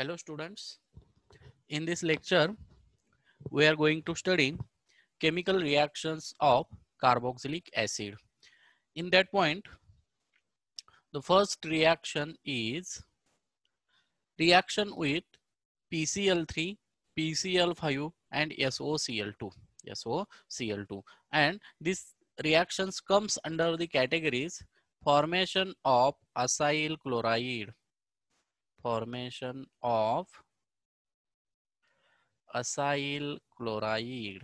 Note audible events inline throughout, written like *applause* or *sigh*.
Hello students. In this lecture, we are going to study chemical reactions of carboxylic acid. In that point, the first reaction is reaction with PCl3, PCl5 and SOCl2. SOCl2 and these reactions comes under the categories formation of acyl chloride formation of acyl chloride.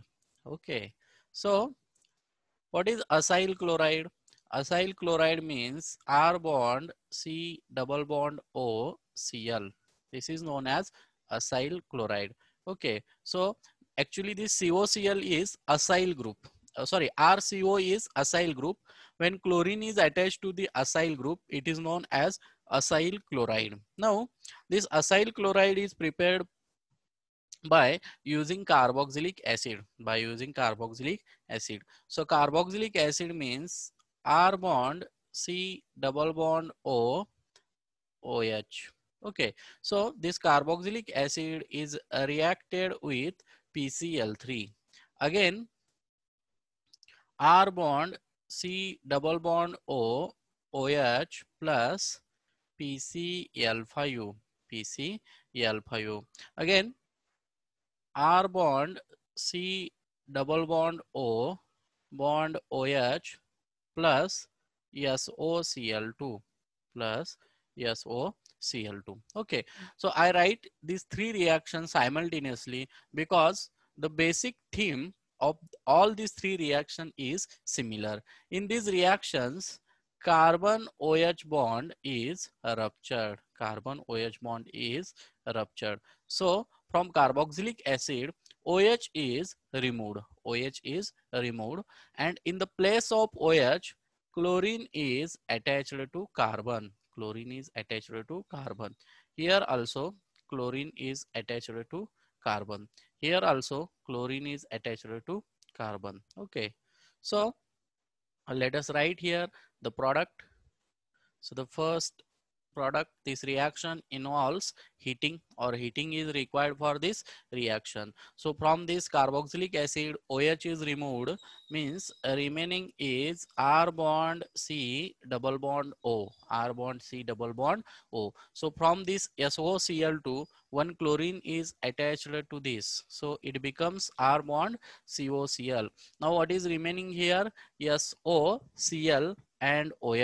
Okay, so what is acyl chloride? Acyl chloride means R bond C double bond O Cl. This is known as acyl chloride. Okay, so actually this COCl is acyl group. Uh, sorry, RCO is acyl group. When chlorine is attached to the acyl group, it is known as acyl chloride. Now, this acyl chloride is prepared by using carboxylic acid, by using carboxylic acid. So carboxylic acid means R bond C double bond O OH. Okay, so this carboxylic acid is reacted with PCl3. Again, R bond C double bond O OH plus PC alpha u PC alpha u Again, R bond C double bond O bond OH plus SOCl2 plus SOCl2. Okay, so I write these three reactions simultaneously because the basic theme of all these three reaction is similar. In these reactions, carbon OH bond is ruptured. Carbon OH bond is ruptured. So from carboxylic acid, OH is removed. OH is removed. And in the place of OH, chlorine is attached to carbon. Chlorine is attached to carbon. Here also chlorine is attached to carbon. Here also chlorine is attached to carbon. Okay. So let us write here the product. So the first product this reaction involves heating or heating is required for this reaction so from this carboxylic acid oh is removed means remaining is r bond c double bond o r bond c double bond o so from this socl2 one chlorine is attached to this so it becomes r bond cocl now what is remaining here yes o cl and oh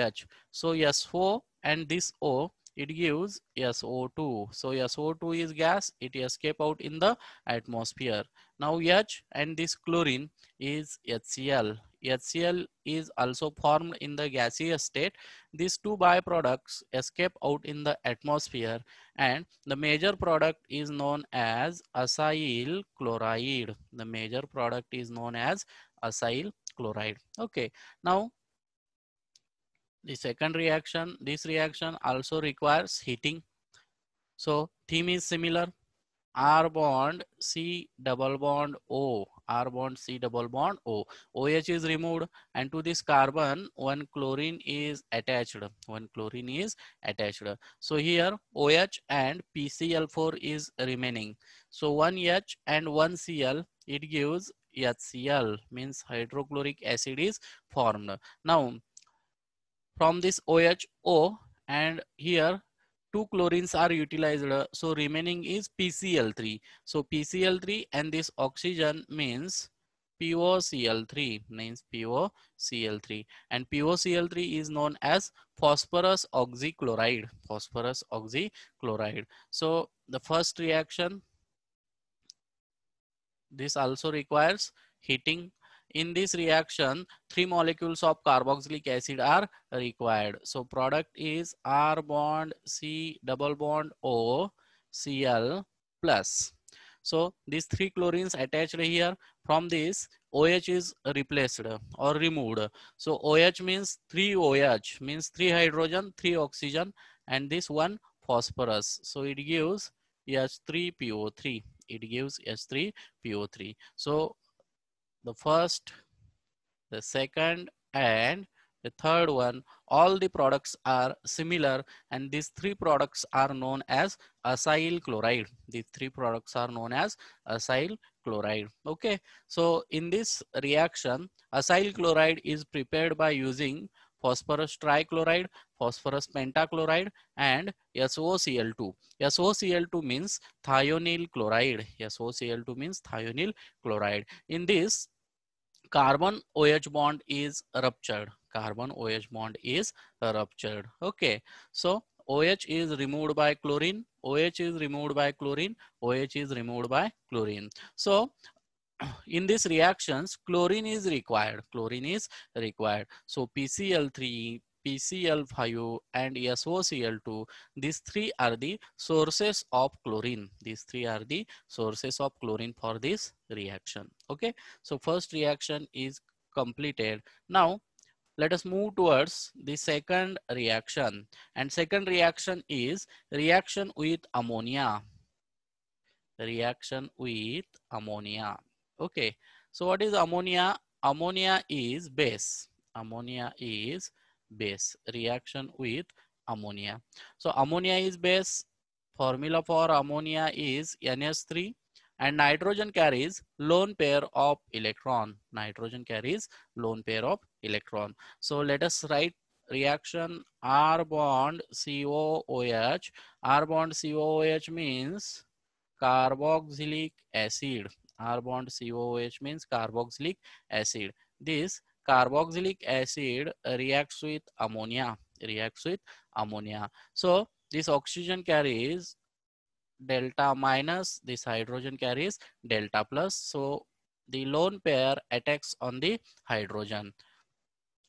so yes 4 and this O it gives SO2. So SO2 is gas, it escape out in the atmosphere. Now H and this chlorine is HCl. HCl is also formed in the gaseous state. These two byproducts escape out in the atmosphere and the major product is known as acyl chloride. The major product is known as acyl chloride. Okay, now the second reaction, this reaction also requires heating. So theme is similar. R bond C double bond O. R bond C double bond O. OH is removed and to this carbon one chlorine is attached. One chlorine is attached. So here OH and PCl4 is remaining. So one H and one Cl it gives HCl means hydrochloric acid is formed. Now from this OH O and here two chlorines are utilized so remaining is PCl3 so PCl3 and this oxygen means POCl3 means POCl3 and POCl3 is known as phosphorus oxychloride phosphorus oxychloride so the first reaction this also requires heating in this reaction, three molecules of carboxylic acid are required. So product is R bond C double bond O Cl plus. So these three chlorines attached here from this OH is replaced or removed. So OH means three OH means 3 hydrogen, 3 oxygen and this one phosphorus. So it gives H3PO3. It gives H3PO3. So the first, the second, and the third one, all the products are similar and these three products are known as acyl chloride. These three products are known as acyl chloride. Okay, so in this reaction, acyl chloride is prepared by using phosphorus trichloride, phosphorus pentachloride and SOCl2. SOCl2 means thionyl chloride. SOCl2 means thionyl chloride. In this, carbon OH bond is ruptured. Carbon OH bond is ruptured. Okay. So OH is removed by chlorine. OH is removed by chlorine. OH is removed by chlorine. So *clears throat* in these reactions, chlorine is required. Chlorine is required. So PCl3 PCl5 and SOCl2. These three are the sources of chlorine. These three are the sources of chlorine for this reaction. Okay, so first reaction is completed. Now let us move towards the second reaction and second reaction is reaction with ammonia. Reaction with ammonia. Okay, so what is ammonia? Ammonia is base. Ammonia is base reaction with ammonia. So ammonia is base. Formula for ammonia is NH3 and nitrogen carries lone pair of electron. Nitrogen carries lone pair of electron. So let us write reaction R bond COOH. R bond COOH means carboxylic acid. R bond COOH means carboxylic acid. This carboxylic acid reacts with ammonia reacts with ammonia so this oxygen carries delta minus this hydrogen carries delta plus so the lone pair attacks on the hydrogen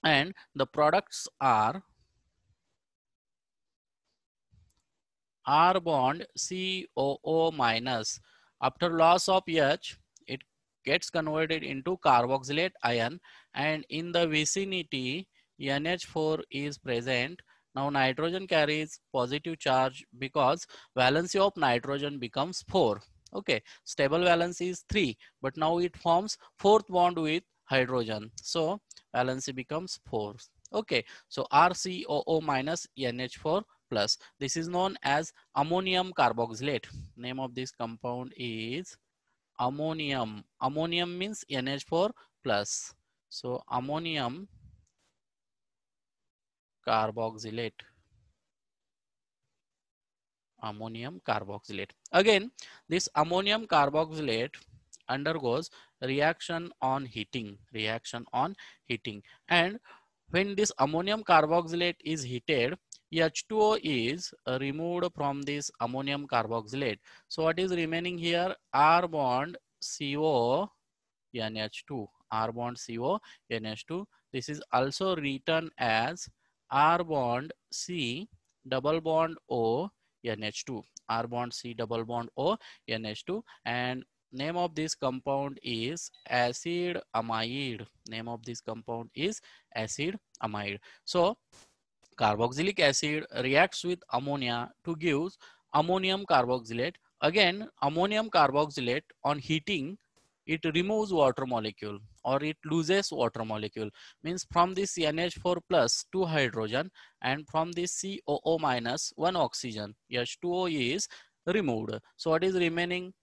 and the products are R bond COO minus after loss of H gets converted into carboxylate ion and in the vicinity NH4 is present. Now nitrogen carries positive charge because valency of nitrogen becomes 4. Okay, stable valency is 3 but now it forms fourth bond with hydrogen. So valency becomes 4. Okay, so RCOO minus NH4 plus. This is known as ammonium carboxylate. Name of this compound is ammonium. Ammonium means NH4 plus. So ammonium carboxylate. Ammonium carboxylate. Again, this ammonium carboxylate undergoes reaction on heating. Reaction on heating. And when this ammonium carboxylate is heated, H2O is uh, removed from this ammonium carboxylate. So what is remaining here? R bond CO NH2. R bond CO NH2. This is also written as R bond C double bond O NH2. R bond C double bond O NH2. And name of this compound is acid amide. Name of this compound is acid amide. So Carboxylic acid reacts with ammonia to give ammonium carboxylate. Again, ammonium carboxylate on heating, it removes water molecule or it loses water molecule. Means from this CnH4 plus 2 hydrogen and from this COO minus 1 oxygen, H2O is removed. So what is remaining?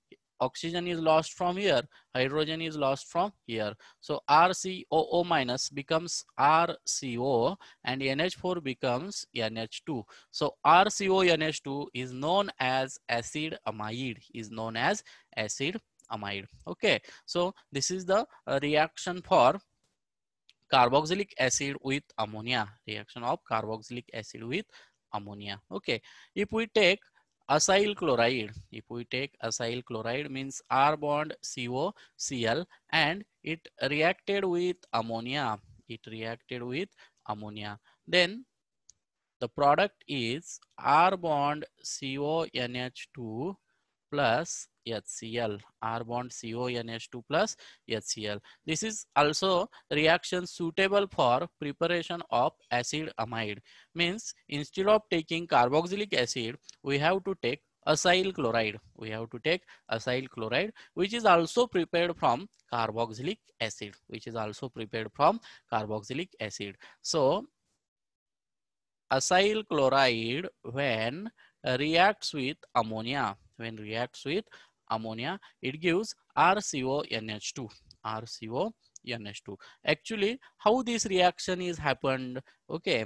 oxygen is lost from here hydrogen is lost from here so rcoo minus becomes rco and nh4 becomes nh2 so rco nh2 is known as acid amide is known as acid amide okay so this is the uh, reaction for carboxylic acid with ammonia reaction of carboxylic acid with ammonia okay if we take acyl chloride if we take acyl chloride means r bond co cl and it reacted with ammonia it reacted with ammonia then the product is r bond co nh2 plus HCl, R bond CONH2 plus HCl. This is also reaction suitable for preparation of acid amide. Means instead of taking carboxylic acid, we have to take acyl chloride. We have to take acyl chloride, which is also prepared from carboxylic acid, which is also prepared from carboxylic acid. So acyl chloride when reacts with ammonia when reacts with ammonia, it gives RCONH2. RCONH2. Actually, how this reaction is happened, okay,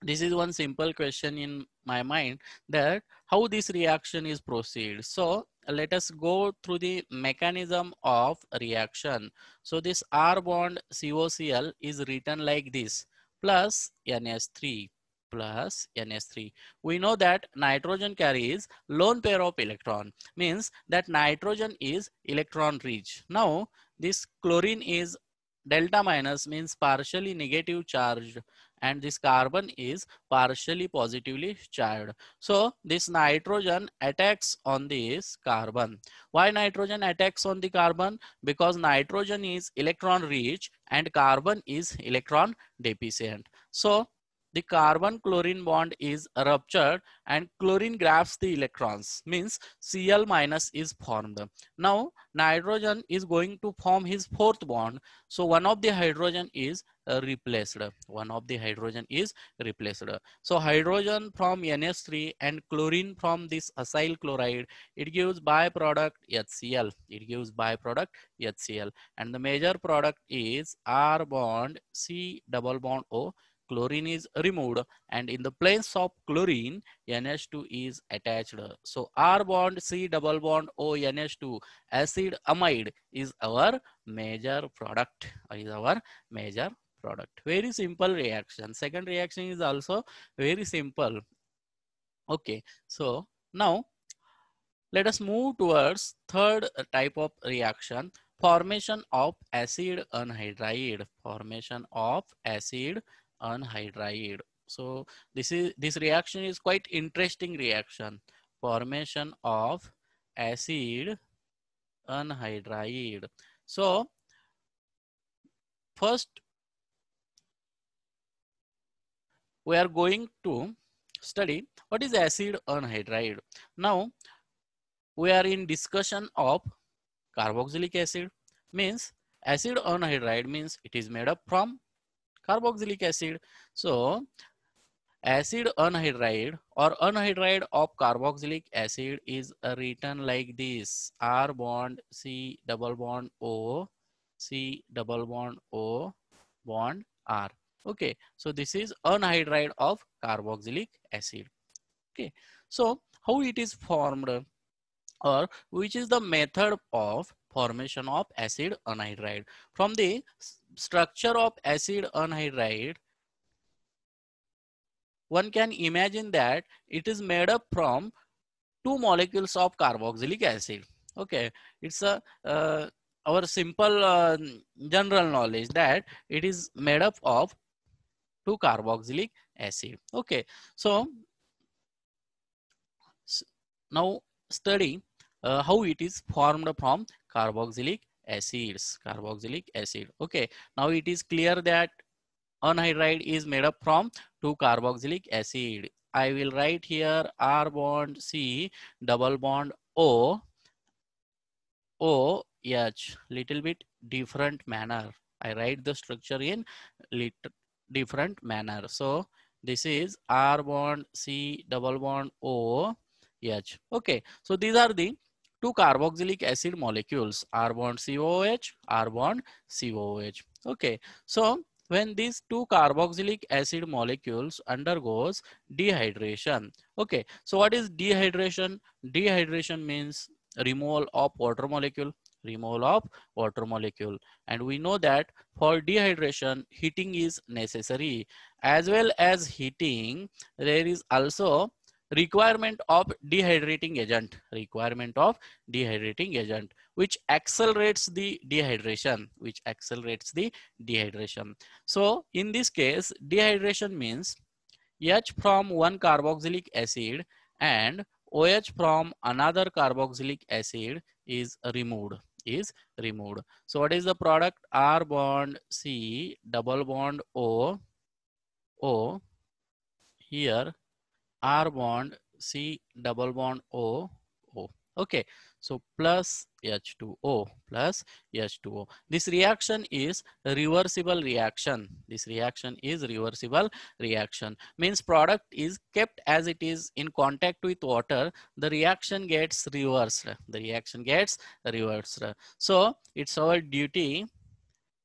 this is one simple question in my mind that how this reaction is proceed. So let us go through the mechanism of reaction. So this R bond COCl is written like this plus NH3 plus N 3 We know that nitrogen carries lone pair of electron means that nitrogen is electron rich. Now this chlorine is delta minus means partially negative charged and this carbon is partially positively charged. So this nitrogen attacks on this carbon. Why nitrogen attacks on the carbon? Because nitrogen is electron rich and carbon is electron deficient. So the carbon chlorine bond is ruptured and chlorine grabs the electrons means Cl minus is formed. Now nitrogen is going to form his fourth bond. So one of the hydrogen is replaced. One of the hydrogen is replaced. So hydrogen from N-S 3 and chlorine from this acyl chloride, it gives byproduct HCl. It gives byproduct HCl. And the major product is R bond C double bond O chlorine is removed and in the place of chlorine NH2 is attached. So R bond C double bond O NH2 acid amide is our major product is our major product. Very simple reaction. Second reaction is also very simple. Okay, so now let us move towards third type of reaction formation of acid anhydride formation of acid anhydride. So this is this reaction is quite interesting reaction. Formation of acid anhydride. So first we are going to study what is acid anhydride. Now we are in discussion of carboxylic acid means acid anhydride means it is made up from carboxylic acid. So acid anhydride or anhydride of carboxylic acid is written like this R bond C double bond O C double bond O bond R. Okay, so this is anhydride of carboxylic acid. Okay, so how it is formed or which is the method of formation of acid anhydride from the structure of acid anhydride, one can imagine that it is made up from two molecules of carboxylic acid. Okay, it's a uh, our simple uh, general knowledge that it is made up of two carboxylic acid. Okay, so now study uh, how it is formed from carboxylic acids, carboxylic acid. Okay, now it is clear that anhydride is made up from two carboxylic acid. I will write here R bond C double bond O O H little bit different manner. I write the structure in different manner. So this is R bond C double bond O H. Okay, so these are the two carboxylic acid molecules, R1COOH, R1COOH. Okay, so when these two carboxylic acid molecules undergoes dehydration. Okay, so what is dehydration? Dehydration means removal of water molecule removal of water molecule and we know that for dehydration heating is necessary as well as heating there is also requirement of dehydrating agent requirement of dehydrating agent which accelerates the dehydration which accelerates the dehydration so in this case dehydration means h from one carboxylic acid and oh from another carboxylic acid is removed is removed so what is the product r bond c double bond o o here R bond C double bond O O. Okay, so plus H2O plus H2O. This reaction is reversible reaction. This reaction is reversible reaction. Means product is kept as it is in contact with water. The reaction gets reversed. The reaction gets reversed. So it's our duty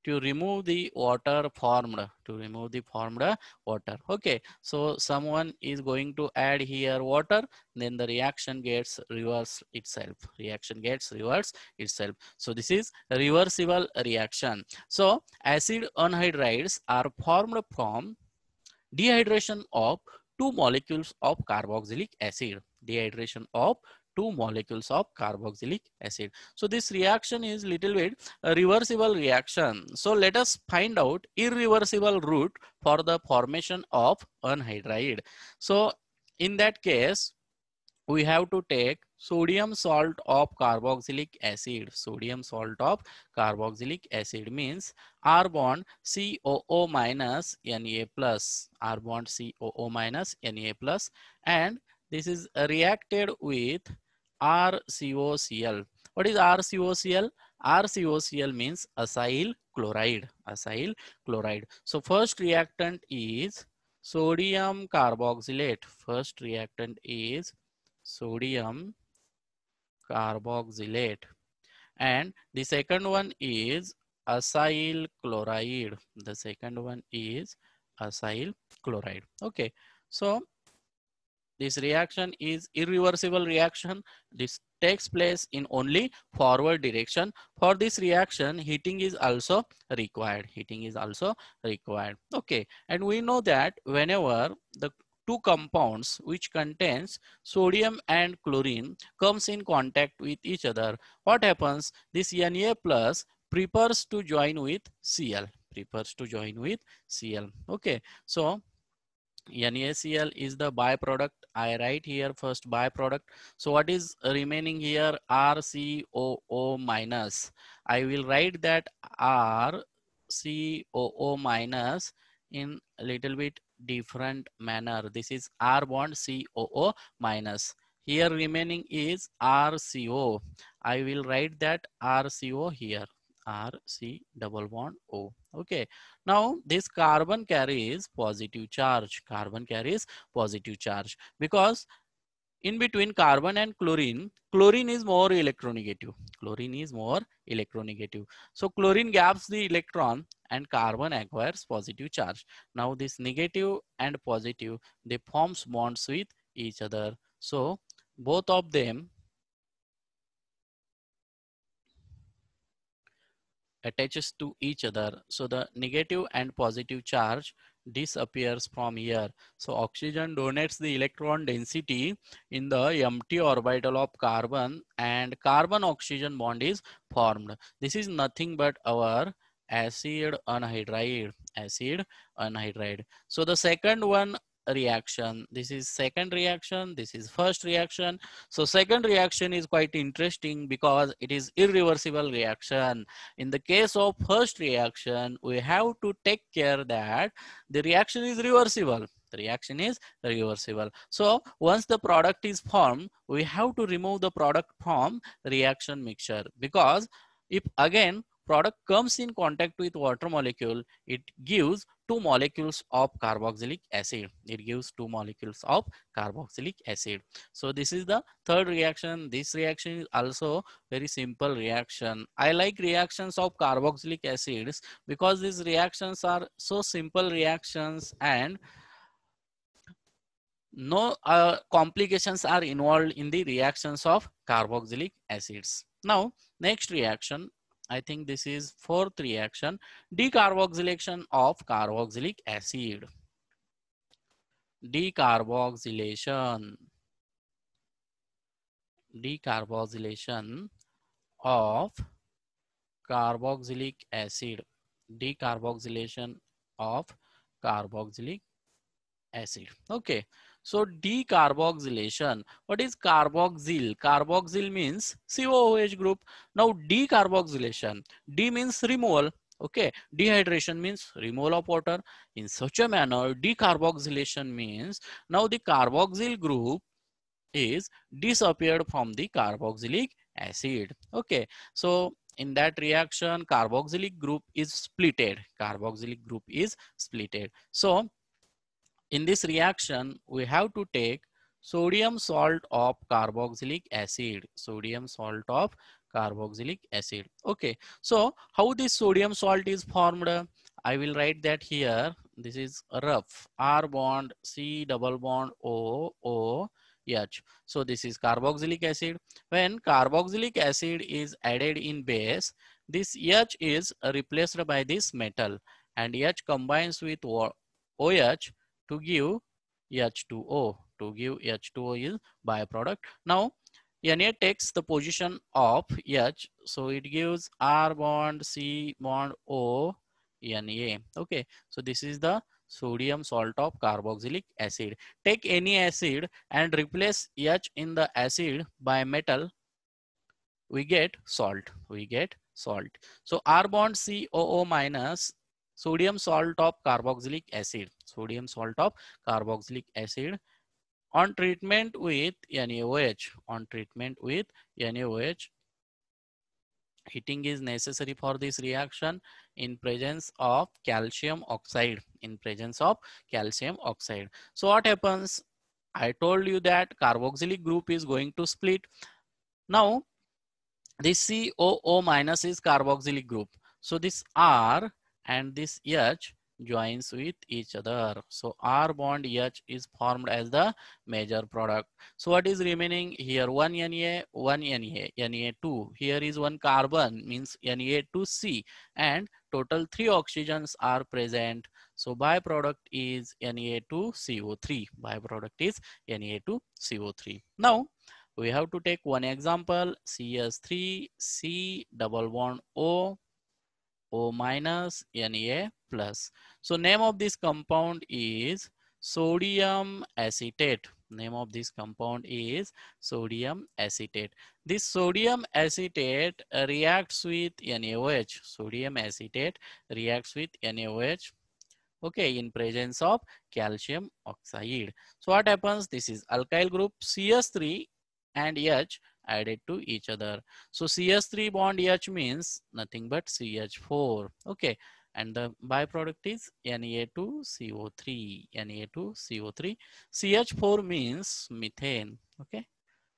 to remove the water formed to remove the formed water okay so someone is going to add here water then the reaction gets reversed itself reaction gets reversed itself so this is reversible reaction so acid anhydrides are formed from dehydration of two molecules of carboxylic acid dehydration of two molecules of carboxylic acid. So this reaction is little bit reversible reaction. So let us find out irreversible route for the formation of anhydride. So in that case, we have to take sodium salt of carboxylic acid. Sodium salt of carboxylic acid means R bond COO minus Na plus. R bond COO minus Na plus and this is reacted with RCOCl. What is RCOCl? RCOCl means acyl chloride. Acyl chloride. So first reactant is sodium carboxylate. First reactant is sodium carboxylate. And the second one is acyl chloride. The second one is acyl chloride. Okay. So this reaction is irreversible reaction. This takes place in only forward direction. For this reaction, heating is also required. Heating is also required. Okay, and we know that whenever the two compounds which contains sodium and chlorine comes in contact with each other. What happens? This Na plus prefers to join with Cl, prefers to join with Cl. Okay, so NaCl is the byproduct. I write here first byproduct. So what is remaining here? RCOO minus. I will write that RCOO minus in little bit different manner. This is R bond COO minus. Here remaining is RCO. I will write that RCO here rc double bond O. Okay. Now this carbon carries positive charge. Carbon carries positive charge because in between carbon and chlorine, chlorine is more electronegative. Chlorine is more electronegative. So chlorine gaps the electron and carbon acquires positive charge. Now this negative and positive, they forms bonds with each other. So both of them attaches to each other. So the negative and positive charge disappears from here. So oxygen donates the electron density in the empty orbital of carbon and carbon oxygen bond is formed. This is nothing but our acid anhydride acid anhydride so the second one reaction. This is second reaction. This is first reaction. So second reaction is quite interesting because it is irreversible reaction. In the case of first reaction, we have to take care that the reaction is reversible. The reaction is reversible. So once the product is formed, we have to remove the product from reaction mixture because if again product comes in contact with water molecule, it gives two molecules of carboxylic acid. It gives two molecules of carboxylic acid. So this is the third reaction. This reaction is also very simple reaction. I like reactions of carboxylic acids because these reactions are so simple reactions and no uh, complications are involved in the reactions of carboxylic acids. Now, next reaction I think this is fourth reaction, decarboxylation of carboxylic acid. Decarboxylation, decarboxylation of carboxylic acid, decarboxylation of carboxylic acid. Okay, so decarboxylation. What is carboxyl? Carboxyl means COOH group. Now decarboxylation. D means removal. Okay. Dehydration means removal of water. In such a manner, decarboxylation means now the carboxyl group is disappeared from the carboxylic acid. Okay. So in that reaction, carboxylic group is splitted. Carboxylic group is splitted. So in this reaction, we have to take sodium salt of carboxylic acid, sodium salt of carboxylic acid. Okay, so how this sodium salt is formed? I will write that here. This is rough R bond C double bond O O H. So this is carboxylic acid. When carboxylic acid is added in base, this H is replaced by this metal and H combines with OH to give H2O. To give H2O is byproduct. Now Na takes the position of H, so it gives R bond, C bond, O, Na. Okay, so this is the sodium salt of carboxylic acid. Take any acid and replace H in the acid by metal, we get salt. We get salt. So R bond COO minus sodium salt of carboxylic acid sodium salt of carboxylic acid on treatment with NaOH on treatment with NaOH heating is necessary for this reaction in presence of calcium oxide in presence of calcium oxide so what happens i told you that carboxylic group is going to split now this COO minus is carboxylic group so this R and this H joins with each other. So R bond H is formed as the major product. So what is remaining here? One Na, one Na, Na2. Here is one carbon means Na2C and total three oxygens are present. So byproduct is Na2CO3. Byproduct is Na2CO3. Now we have to take one example CS3C double bond O O minus Na plus. So name of this compound is sodium acetate. Name of this compound is sodium acetate. This sodium acetate reacts with NaOH. Sodium acetate reacts with NaOH okay in presence of calcium oxide so what happens this is alkyl group cs3 and h added to each other. So CH3 bond H means nothing but CH4. Okay. And the byproduct is Na2CO3, Na2CO3. CH4 means methane. Okay.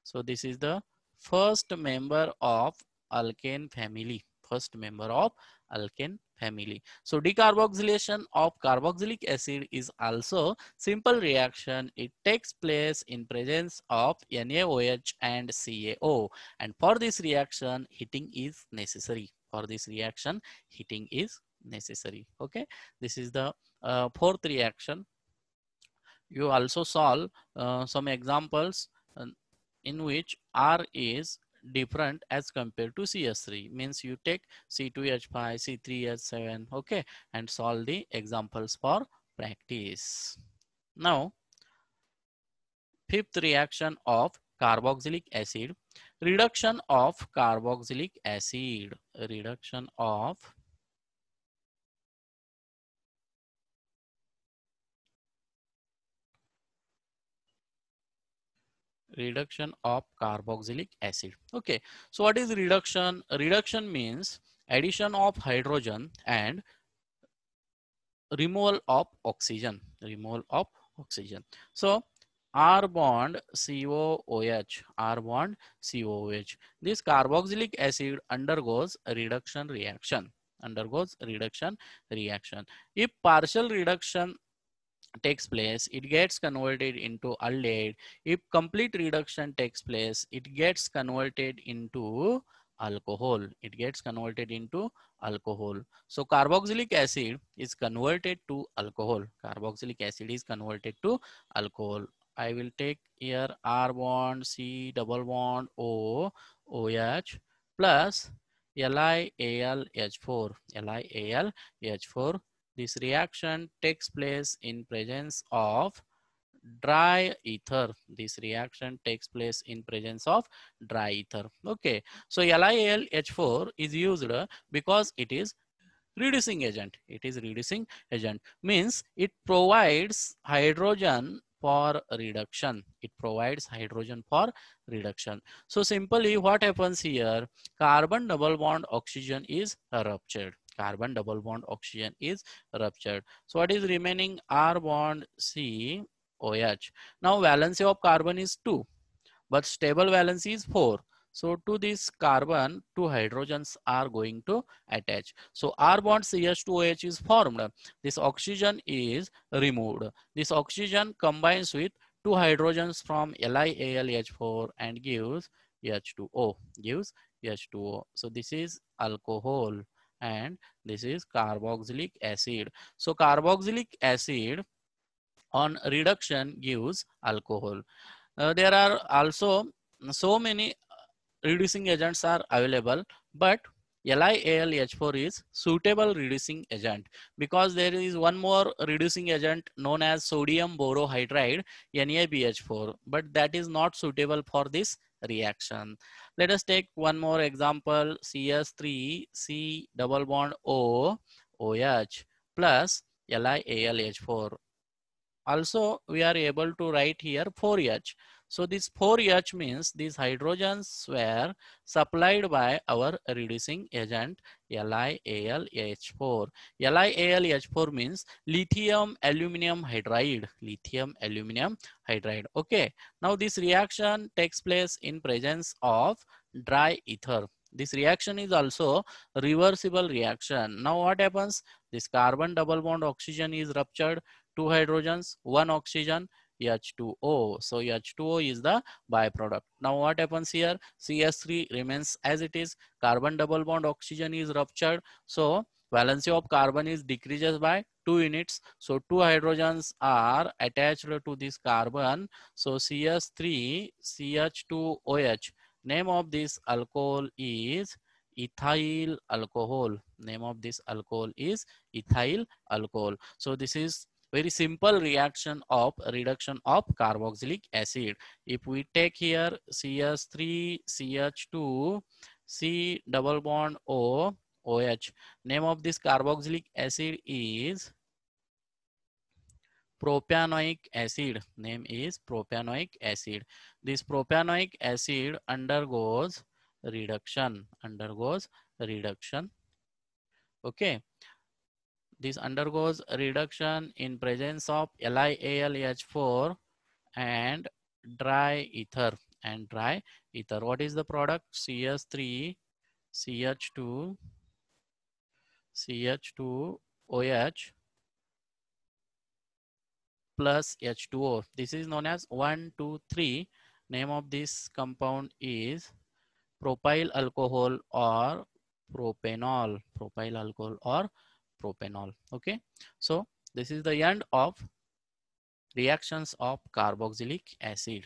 So this is the first member of alkane family. First member of alkane family. So decarboxylation of carboxylic acid is also simple reaction. It takes place in presence of NaOH and CaO. And for this reaction, heating is necessary. For this reaction, heating is necessary. Okay, this is the uh, fourth reaction. You also solve uh, some examples uh, in which R is different as compared to CS3. Means you take C2H5, C3H7, okay, and solve the examples for practice. Now, fifth reaction of carboxylic acid, reduction of carboxylic acid, reduction of reduction of carboxylic acid okay so what is reduction reduction means addition of hydrogen and removal of oxygen removal of oxygen so R bond COOH, R bond COOH. This carboxylic acid undergoes reduction reaction, undergoes reduction reaction. If partial reduction takes place, it gets converted into aldehyde. If complete reduction takes place, it gets converted into alcohol. It gets converted into alcohol. So carboxylic acid is converted to alcohol. Carboxylic acid is converted to alcohol. I will take here R bond, C double bond, O, OH plus LiAlH4, LiAlH4 this reaction takes place in presence of dry ether. This reaction takes place in presence of dry ether. Okay, so LiAlH4 is used because it is reducing agent. It is reducing agent means it provides hydrogen for reduction. It provides hydrogen for reduction. So simply what happens here, carbon double bond oxygen is ruptured carbon double bond oxygen is ruptured. So what is remaining R bond C OH. Now valency of carbon is 2 but stable valency is 4. So to this carbon, two hydrogens are going to attach. So R bond CH2OH is formed. This oxygen is removed. This oxygen combines with two hydrogens from LiAlH4 and gives H2O, gives H2O. So this is alcohol and this is carboxylic acid. So carboxylic acid on reduction gives alcohol. Uh, there are also so many reducing agents are available, but LiAlH4 is suitable reducing agent because there is one more reducing agent known as sodium borohydride NaBH4 but that is not suitable for this reaction. Let us take one more example, CS3C double bond O OH plus LiAlH4. Also, we are able to write here 4H. So this 4H means these hydrogens were supplied by our reducing agent LiAlH4. LiAlH4 means lithium aluminum hydride. Lithium aluminum hydride. Okay. Now this reaction takes place in presence of dry ether. This reaction is also reversible reaction. Now what happens? This carbon double bond oxygen is ruptured. Two hydrogens, one oxygen EH2O. So h 20 is the byproduct. Now what happens here? CH3 remains as it is. Carbon double bond oxygen is ruptured. So valency of carbon is decreases by 2 units. So 2 hydrogens are attached to this carbon. So CH3, CH2OH. Name of this alcohol is ethyl alcohol name of this alcohol is ethyl alcohol so this is very simple reaction of reduction of carboxylic acid. If we take here CH3, CH2, C double bond O, OH. Name of this carboxylic acid is propanoic acid. Name is propanoic acid. This propanoic acid undergoes reduction, undergoes reduction. Okay. This undergoes reduction in presence of LiAlH4 and dry ether and dry ether. What is the product? CH3, CH2, CH2OH plus H2O. This is known as 1, 2, 3. Name of this compound is propyl alcohol or propanol. Propyl alcohol or propanol. Okay, so this is the end of reactions of carboxylic acid.